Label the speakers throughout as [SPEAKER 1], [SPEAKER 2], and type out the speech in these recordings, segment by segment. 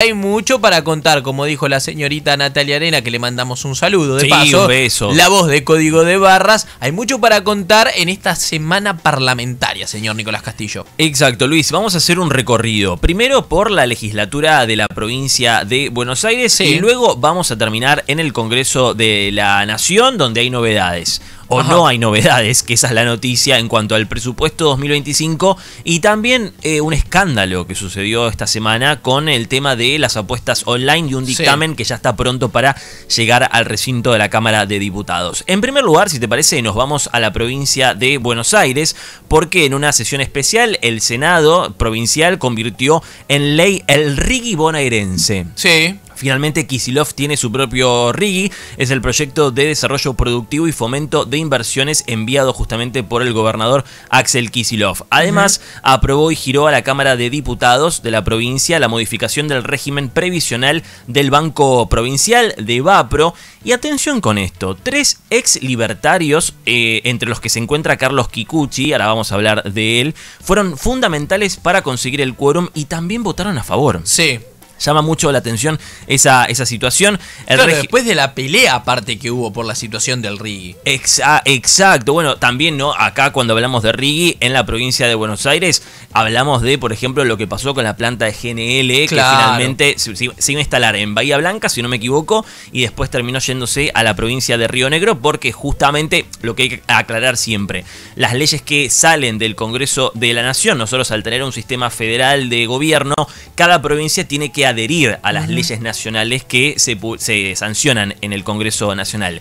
[SPEAKER 1] Hay mucho para contar, como dijo la señorita Natalia Arena, que le mandamos un saludo de sí, Un beso. La voz de Código de Barras. Hay mucho para contar en esta semana parlamentaria, señor Nicolás Castillo.
[SPEAKER 2] Exacto, Luis. Vamos a hacer un recorrido. Primero por la legislatura de la provincia de Buenos Aires y luego vamos a terminar en el Congreso de la Nación, donde hay novedades o no hay novedades, que esa es la noticia en cuanto al presupuesto 2025 y también eh, un escándalo que sucedió esta semana con el tema de las apuestas online y un dictamen que ya está pronto para llegar al recinto de la Cámara de Diputados. En primer lugar, si te parece, nos vamos a la provincia de Buenos Aires porque en una sesión especial el Senado provincial convirtió en ley el rigi bonaerense. Sí. Finalmente, Kisilov tiene su propio RIGI, es el proyecto de desarrollo productivo y fomento de inversiones enviado justamente por el gobernador Axel Kisilov. Además, aprobó y giró a la Cámara de Diputados de la provincia la modificación del régimen previsional del Banco Provincial de Vapro. Y atención con esto, tres ex libertarios, eh, entre los que se encuentra Carlos Kikuchi, ahora vamos a hablar de él, fueron fundamentales para conseguir el quórum y también votaron a favor. Sí. Llama mucho la atención esa, esa situación. Pero después de la pelea aparte que hubo por la situación del Rigi. Ah, exacto. Bueno, también no acá cuando hablamos de Rigi en la provincia de Buenos Aires, hablamos de, por ejemplo, lo que pasó con la planta de GNL, que finalmente se, iba a instalar en Bahía Blanca, si no me equivoco, y después terminó yéndose a la provincia de Río Negro, porque justamente lo que hay que aclarar siempre, las leyes que salen del Congreso de la Nación, nosotros al tener un sistema federal de gobierno, cada provincia tiene que adherir a las leyes nacionales que se, sancionan en el Congreso Nacional.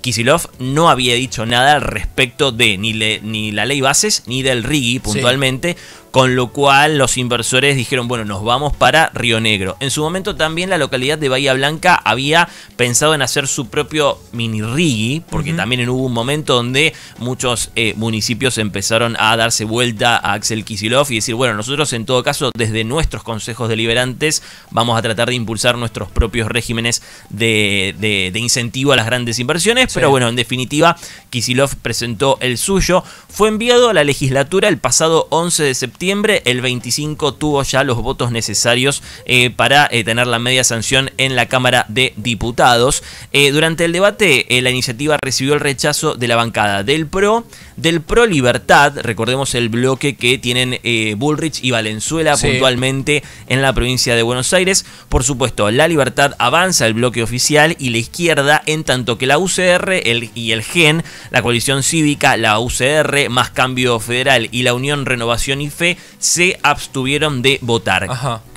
[SPEAKER 2] Kisilov no había dicho nada al respecto de ni, la ley bases ni del RIGI puntualmente, con lo cual los inversores dijeron, bueno, nos vamos para Río Negro. En su momento también la localidad de Bahía Blanca había pensado en hacer su propio mini rigi, porque también hubo un momento donde muchos eh, municipios empezaron a darse vuelta a Axel Kisilov y decir, bueno, nosotros en todo caso desde nuestros consejos deliberantes vamos a tratar de impulsar nuestros propios regímenes de, incentivo a las grandes inversiones, pero bueno, en definitiva, Kisilov presentó el suyo, fue enviado a la legislatura el pasado 11 de septiembre el 25 tuvo ya los votos necesarios eh, para eh, tener la media sanción en la Cámara de Diputados. Eh, durante el debate, la iniciativa recibió el rechazo de la bancada del PRO, del PRO Libertad, recordemos el bloque que tienen Bullrich y Valenzuela puntualmente en la provincia de Buenos Aires. Por supuesto, la Libertad avanza el bloque oficial y la izquierda, en tanto que la UCR y el GEN, la coalición cívica, la UCR, más Cambio Federal y la Unión Renovación y Fe, se abstuvieron de votar.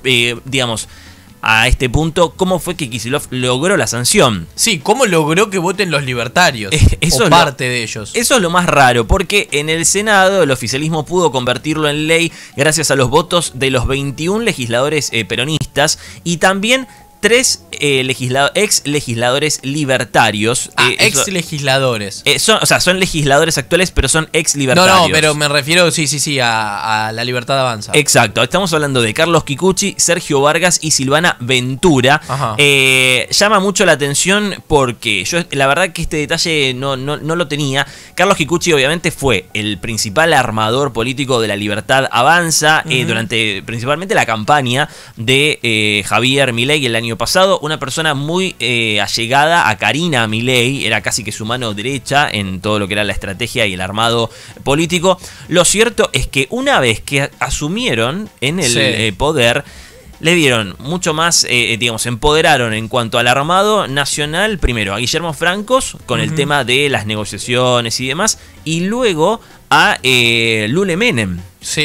[SPEAKER 2] Eh, digamos, a este punto, ¿cómo fue que Kisilov logró la sanción? Sí, ¿cómo logró que voten los libertarios? eso es parte de ellos. Eso es lo más raro, porque en el Senado el oficialismo pudo convertirlo en ley gracias a los votos de los 21 legisladores eh, peronistas y también tres eh, ex legisladores libertarios. Ah, eh, ex legisladores. Eh, o sea, son legisladores actuales, pero son ex libertarios. No, no, pero me refiero, sí, sí, sí, a, la libertad avanza. Exacto, estamos hablando de Carlos Kikuchi, Sergio Vargas y Silvana Ventura. llama mucho la atención porque yo, la verdad que este detalle no, no, lo tenía. Carlos Kikuchi obviamente fue el principal armador político de la libertad avanza durante principalmente la campaña de Javier Milei el año año pasado, una persona muy eh, allegada a Karina Milei, era casi que su mano derecha en todo lo que era la estrategia y el armado político. Lo cierto es que una vez que asumieron en el eh, poder, le dieron mucho más, eh, digamos, empoderaron en cuanto al armado nacional, primero a Guillermo Francos con el tema de las negociaciones y demás, y luego eh, Lule Menem.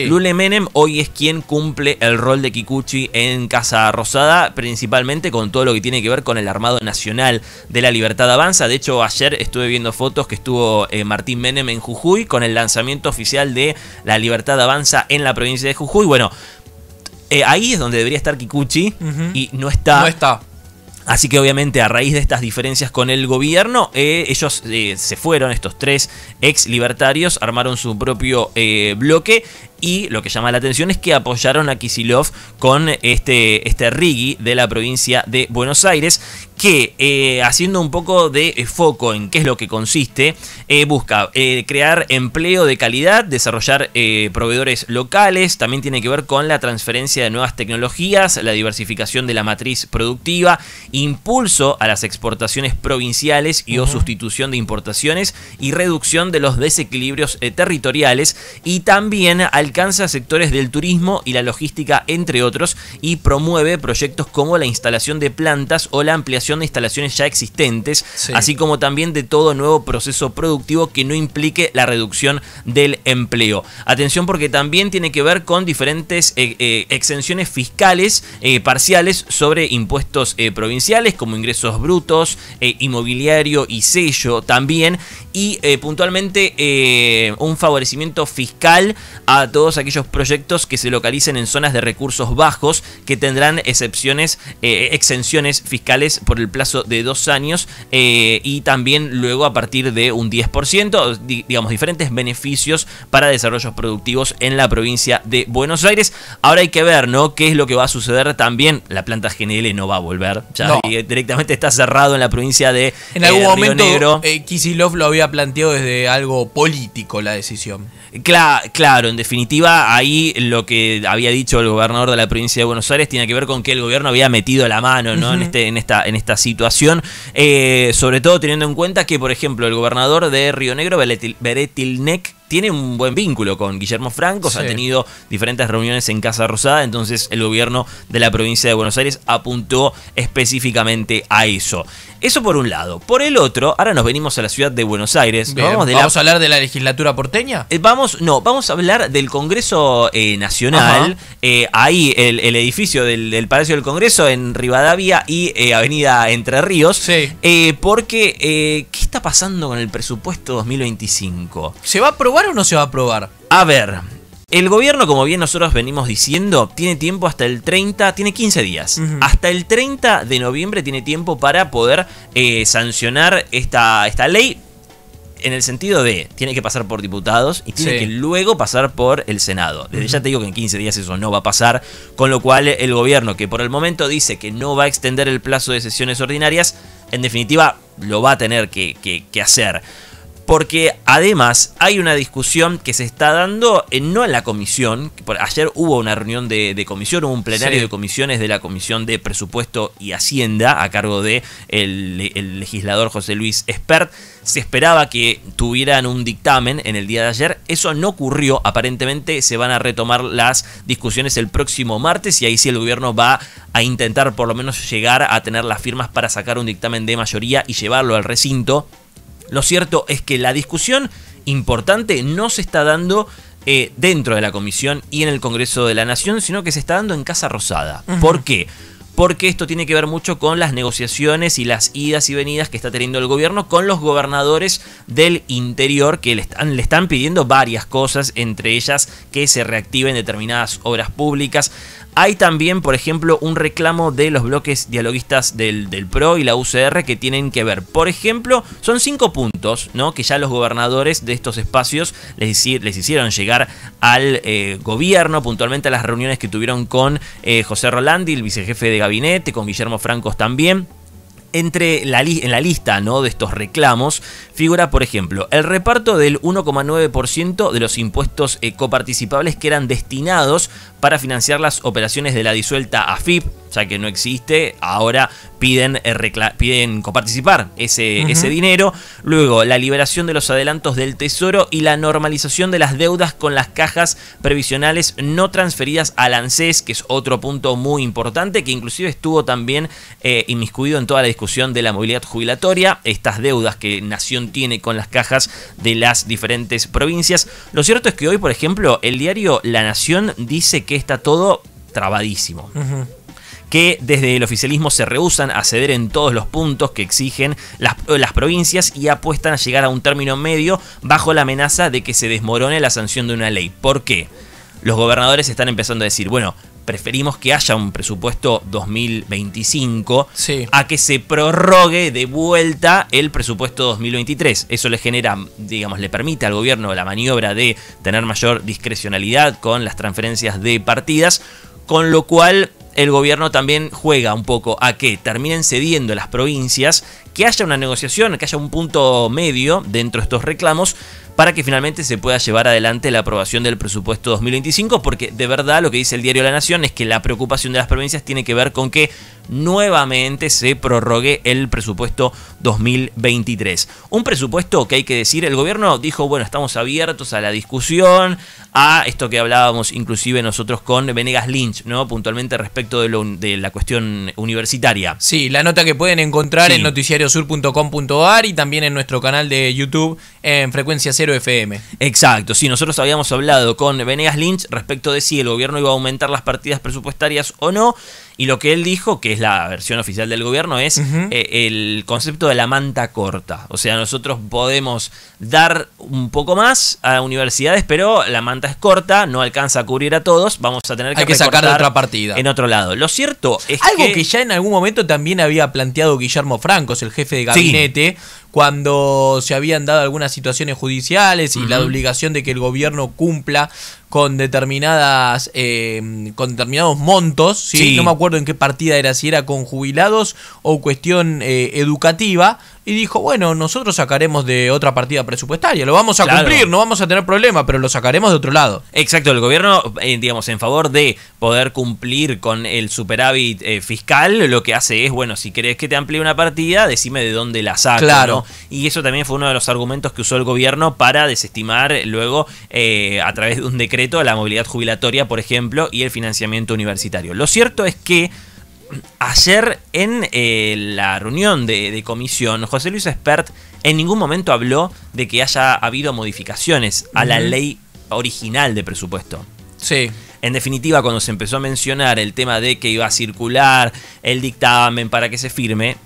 [SPEAKER 2] Lule Menem hoy es quien cumple el rol de Kikuchi en Casa Rosada, principalmente con todo lo que tiene que ver con el Armado Nacional de la Libertad Avanza. De hecho, ayer estuve viendo fotos que estuvo eh, Martín Menem en Jujuy con el lanzamiento oficial de la Libertad Avanza en la provincia de Jujuy. Bueno, eh, ahí es donde debería estar Kikuchi y no está. No está. Así que obviamente a raíz de estas diferencias con el gobierno, eh, ellos eh, se fueron, estos tres ex libertarios, armaron su propio eh, bloque y lo que llama la atención es que apoyaron a Kisilov con este, este Rigi de la provincia de Buenos Aires, que eh, haciendo un poco de eh, foco en qué es lo que consiste, eh, busca crear empleo de calidad, desarrollar proveedores locales, también tiene que ver con la transferencia de nuevas tecnologías, la diversificación de la matriz productiva, impulso a las exportaciones provinciales y o sustitución de importaciones y reducción de los desequilibrios territoriales y también alcanza sectores del turismo y la logística entre otros y promueve proyectos como la instalación de plantas o la ampliación de instalaciones ya existentes, así como también de todo nuevo proceso productivo que no implique la reducción del empleo. Atención porque también tiene que ver con diferentes eh, eh, exenciones fiscales eh, parciales sobre impuestos provinciales como ingresos brutos, inmobiliario y sello también y puntualmente un favorecimiento fiscal a todos aquellos proyectos que se localicen en zonas de recursos bajos que tendrán excepciones, exenciones fiscales por el plazo de dos años eh, y también luego a partir de un 10%, digamos, diferentes beneficios para desarrollos productivos en la provincia de Buenos Aires. Ahora hay que ver, ¿no? ¿Qué es lo que va a suceder también? La planta GNL no va a volver, ya directamente está cerrado en la provincia de En algún eh, momento eh,
[SPEAKER 1] lo había planteado desde algo político la decisión
[SPEAKER 2] claro, en definitiva, ahí lo que había dicho el gobernador de la provincia de Buenos Aires tiene que ver con que el gobierno había metido la mano ¿no? en, este, en, esta, en esta situación, eh, sobre todo teniendo en cuenta que, por ejemplo, el gobernador de Río Negro, Beretilnec, tiene un buen vínculo con Guillermo Francos, ha tenido diferentes reuniones en Casa Rosada, entonces el gobierno de la provincia de Buenos Aires apuntó específicamente a eso. Eso por un lado. Por el otro, ahora nos venimos a la ciudad de Buenos Aires. vamos, a hablar de la legislatura porteña? Eh, vamos, no, vamos a hablar del Congreso eh, Nacional. Eh, ahí, el, edificio del, del, Palacio del Congreso en Rivadavia y Avenida Entre Ríos. Sí. porque, ¿Qué está pasando con el presupuesto 2025? ¿Se va a aprobar o no se va a aprobar? A ver, el gobierno, como bien nosotros venimos diciendo, tiene tiempo hasta el 30, tiene 15 días. Hasta el 30 de noviembre tiene tiempo para poder eh, sancionar esta, esta ley en el sentido de tiene que pasar por diputados y tiene que luego pasar por el Senado. Desde ya te digo que en 15 días eso no va a pasar, con lo cual el gobierno que por el momento dice que no va a extender el plazo de sesiones ordinarias, en definitiva lo va a tener que, hacer porque además hay una discusión que se está dando, eh, no en la comisión, ayer hubo una reunión de, comisión, hubo un plenario de comisiones de la Comisión de Presupuesto y Hacienda a cargo de legislador José Luis Espert, se esperaba que tuvieran un dictamen en el día de ayer, eso no ocurrió, aparentemente se van a retomar las discusiones el próximo martes y ahí sí el gobierno va a intentar por lo menos llegar a tener las firmas para sacar un dictamen de mayoría y llevarlo al recinto lo cierto es que la discusión importante no se está dando eh, dentro de la Comisión y en el Congreso de la Nación, sino que se está dando en Casa Rosada. ¿Por qué? Porque esto tiene que ver mucho con las negociaciones y las idas y venidas que está teniendo el gobierno con los gobernadores del interior que le están, le están pidiendo varias cosas, entre ellas que se reactiven determinadas obras públicas. Hay también, por ejemplo, un reclamo de los bloques dialoguistas del, del PRO y la UCR que tienen que ver. Por ejemplo, son cinco puntos ¿no? que ya los gobernadores de estos espacios les, hicieron llegar al eh, gobierno, puntualmente a las reuniones que tuvieron con eh, José Rolandi, el vicejefe de gabinete, con Guillermo Francos también entre la en la lista de estos reclamos figura, por ejemplo, el reparto del 1,9% de los impuestos eh, coparticipables que eran destinados para financiar las operaciones de la disuelta AFIP, ya que no existe, ahora piden, eh, piden coparticipar ese, ese dinero. Luego, la liberación de los adelantos del Tesoro y la normalización de las deudas con las cajas previsionales no transferidas al ANSES, que es otro punto muy importante, que inclusive estuvo también eh, inmiscuido en toda la discusión de la movilidad jubilatoria, estas deudas que Nación tiene con las cajas de las diferentes provincias. Lo cierto es que hoy, por ejemplo, el diario La Nación dice que que está todo trabadísimo. que desde el oficialismo se rehúsan a ceder en todos los puntos que exigen las, eh, las, provincias y apuestan a llegar a un término medio bajo la amenaza de que se desmorone la sanción de una ley. ¿Por qué? Los gobernadores están empezando a decir, bueno, preferimos que haya un presupuesto 2025 a que se prorrogue de vuelta el presupuesto 2023. Eso le genera, digamos, le permite al gobierno la maniobra de tener mayor discrecionalidad con las transferencias de partidas, con lo cual el gobierno también juega un poco a que terminen cediendo las provincias que haya una negociación, que haya un punto medio dentro de estos reclamos para que finalmente se pueda llevar adelante la aprobación del presupuesto 2025, porque de verdad lo que dice el diario La Nación es que la preocupación de las provincias tiene que ver con que nuevamente se prorrogue el presupuesto 2023. Un presupuesto que hay que decir, el gobierno dijo, bueno, estamos abiertos a la discusión, a esto que hablábamos inclusive nosotros con Venegas Lynch, ¿no? Puntualmente respecto de, lo, de la cuestión universitaria. Sí, la nota que pueden encontrar en noticias y también en nuestro canal de YouTube en frecuencia cero FM. Exacto, sí, nosotros habíamos hablado con Venegas Lynch respecto de si el gobierno iba a aumentar las partidas presupuestarias o no, y lo que él dijo, que es la versión oficial del gobierno, es eh, el concepto de la manta corta. O sea, nosotros podemos dar un poco más a universidades, pero la manta es corta, no alcanza a cubrir a todos, vamos a tener que, sacar otra partida. En otro lado. Lo cierto es Algo que... ya en
[SPEAKER 1] algún momento también había planteado Guillermo Francos, el jefe de gabinete, cuando se habían dado algunas situaciones judiciales y la obligación de que el gobierno cumpla con determinadas eh, con determinados montos, ¿sí? no me acuerdo en qué partida era, si era con jubilados o cuestión eh, educativa, y dijo, bueno, nosotros sacaremos de otra partida presupuestaria, lo vamos a cumplir, no vamos a tener problema, pero lo sacaremos de otro lado.
[SPEAKER 2] Exacto, el gobierno, eh, digamos, en favor de poder cumplir con el superávit eh, fiscal, lo que hace es, bueno, si crees que te amplíe una partida, decime de dónde la saco. Claro. Y eso también fue uno de los argumentos que usó el gobierno para desestimar luego, a través de un decreto, a la movilidad jubilatoria, por ejemplo, y el financiamiento universitario. Lo cierto es que ayer en eh, la reunión de, de, comisión, José Luis Espert en ningún momento habló de que haya habido modificaciones a la ley original de presupuesto. Sí. En definitiva, cuando se empezó a mencionar el tema de que iba a circular el dictamen para que se firme,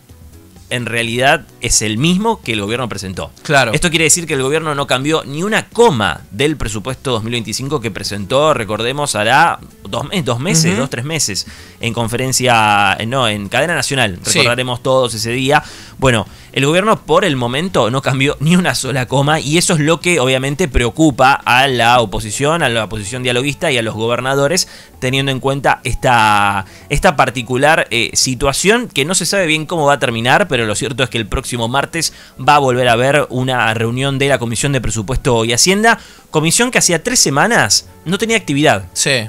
[SPEAKER 2] en realidad es el mismo que el gobierno presentó. Claro. Esto quiere decir que el gobierno no cambió ni una coma del presupuesto 2025 que presentó, recordemos, hará dos, meses dos meses, dos, tres meses, en conferencia, eh, no, en cadena nacional. Recordaremos todos ese día. Bueno. El gobierno por el momento no cambió ni una sola coma y eso es lo que obviamente preocupa a la oposición, a la oposición dialoguista y a los gobernadores teniendo en cuenta esta, esta particular eh, situación que no se sabe bien cómo va a terminar, pero lo cierto es que el próximo martes va a volver a haber una reunión de la Comisión de Presupuesto y Hacienda, comisión que hacía tres semanas no tenía actividad. Sí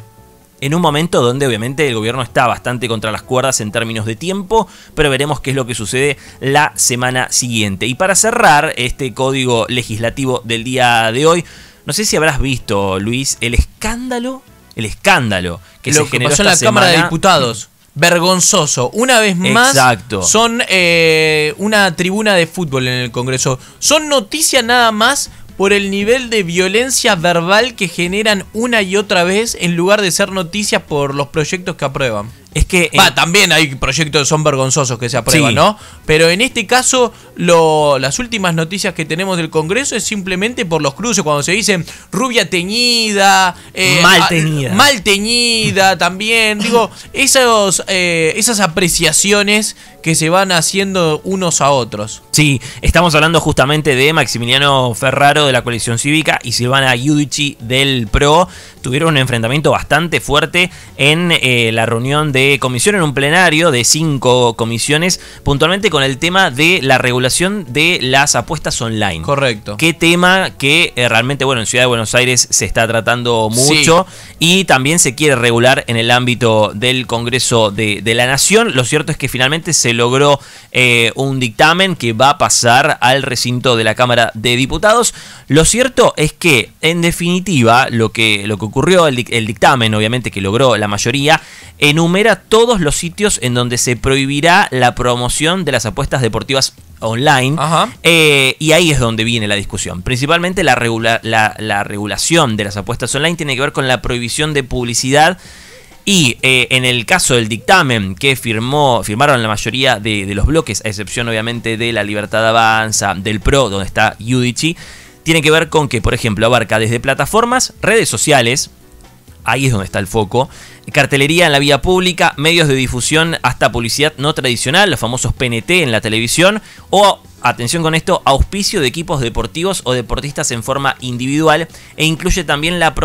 [SPEAKER 2] en un momento donde obviamente el gobierno está bastante contra las cuerdas en términos de tiempo, pero veremos qué es lo que sucede la semana siguiente. Y para cerrar este código legislativo del día de hoy, no sé si habrás visto, Luis, el escándalo, el escándalo que se que generó en la Cámara de Diputados.
[SPEAKER 1] Vergonzoso. Una vez más, Exacto. son eh, una tribuna de fútbol en el Congreso. Son noticias nada más por el nivel de violencia verbal que generan una y otra vez en lugar de ser noticias por los proyectos que aprueban es que... Eh, Va, también hay proyectos que son vergonzosos que se aprueban, ¿no? Pero en este caso, lo, las últimas noticias que tenemos del Congreso es simplemente por los cruces, cuando se dicen rubia teñida... Eh, mal ah, teñida. mal teñida también. Digo, esos, eh, esas apreciaciones
[SPEAKER 2] que se van haciendo unos a otros. Sí, estamos hablando justamente de Maximiliano Ferraro de la coalición cívica y Silvana Giudici del PRO. Tuvieron un enfrentamiento bastante fuerte en la reunión de comisión en un plenario de cinco comisiones, puntualmente con el tema de la regulación de las apuestas online. Correcto. Qué tema que eh, realmente, bueno, en Ciudad de Buenos Aires se está tratando mucho y también se quiere regular en el ámbito del Congreso de, la Nación. Lo cierto es que finalmente se logró eh, un dictamen que va a pasar al recinto de la Cámara de Diputados. Lo cierto es que, en definitiva, lo que, lo que ocurrió, el dictamen, obviamente, que logró la mayoría, enumera todos los sitios en donde se prohibirá la promoción de las apuestas deportivas online. Eh, y ahí es donde viene la discusión. Principalmente la, regulación de las apuestas online tiene que ver con la prohibición de publicidad y eh, en el caso del dictamen que firmó, firmaron la mayoría de, de, los bloques, a excepción obviamente de la Libertad Avanza, del PRO, donde está Yudici, tiene que ver con que, por ejemplo, abarca desde plataformas, redes sociales, ahí es donde está el foco, cartelería en la vía pública, medios de difusión hasta publicidad no tradicional, los famosos PNT en la televisión, o, atención con esto, auspicio de equipos deportivos o deportistas en forma individual, e incluye también la,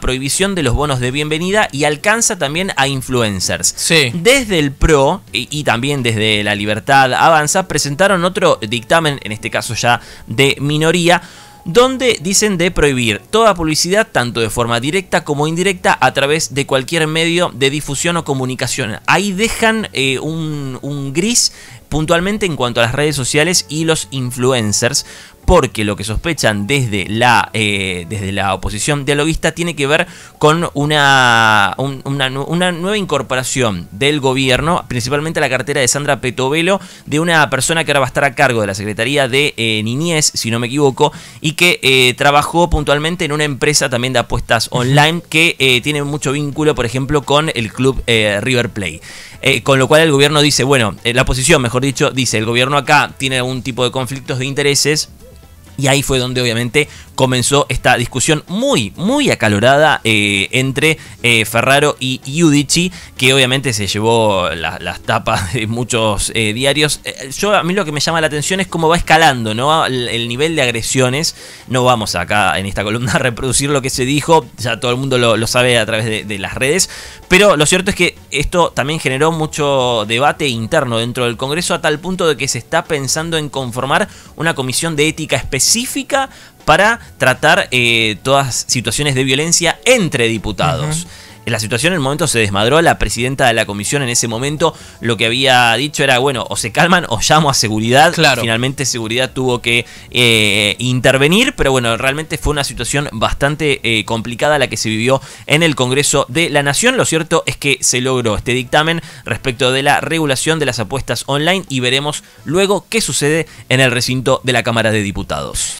[SPEAKER 2] prohibición de los bonos de bienvenida y alcanza también a influencers. Desde el PRO y, y también desde La Libertad Avanza presentaron otro dictamen, en este caso ya de minoría, donde dicen de prohibir toda publicidad, tanto de forma directa como indirecta, a través de cualquier medio de difusión o comunicación. Ahí dejan eh, un, un gris puntualmente en cuanto a las redes sociales y los influencers, porque lo que sospechan desde la, eh, desde la oposición dialoguista tiene que ver con una, una, nueva incorporación del gobierno, principalmente a la cartera de Sandra Petovelo, de una persona que ahora va a estar a cargo de la Secretaría de eh, Niñez, si no me equivoco, y que eh, trabajó puntualmente en una empresa también de apuestas online que tiene mucho vínculo, por ejemplo, con el club River Play. con lo cual el gobierno dice, bueno, la oposición, mejor dicho, dice, el gobierno acá tiene algún tipo de conflictos de intereses, y ahí fue donde obviamente comenzó esta discusión muy, muy acalorada eh, entre eh, Ferraro y Yudichi, que obviamente se llevó las tapas de muchos eh, diarios. Yo a mí lo que me llama la atención es cómo va escalando, ¿no? El, nivel de agresiones. No vamos acá en esta columna a reproducir lo que se dijo, ya todo el mundo lo, sabe a través de las redes, pero lo cierto es que esto también generó mucho debate interno dentro del Congreso a tal punto de que se está pensando en conformar una comisión de ética específica para tratar eh, todas situaciones de violencia entre diputados. En la situación en el momento se desmadró. La presidenta de la comisión en ese momento lo que había dicho era, bueno, o se calman o llamo a seguridad. Claro. Finalmente seguridad tuvo que eh, intervenir, pero bueno, realmente fue una situación bastante eh, complicada la que se vivió en el Congreso de la Nación. Lo cierto es que se logró este dictamen respecto de la regulación de las apuestas online y veremos luego qué sucede en el recinto de la Cámara de Diputados.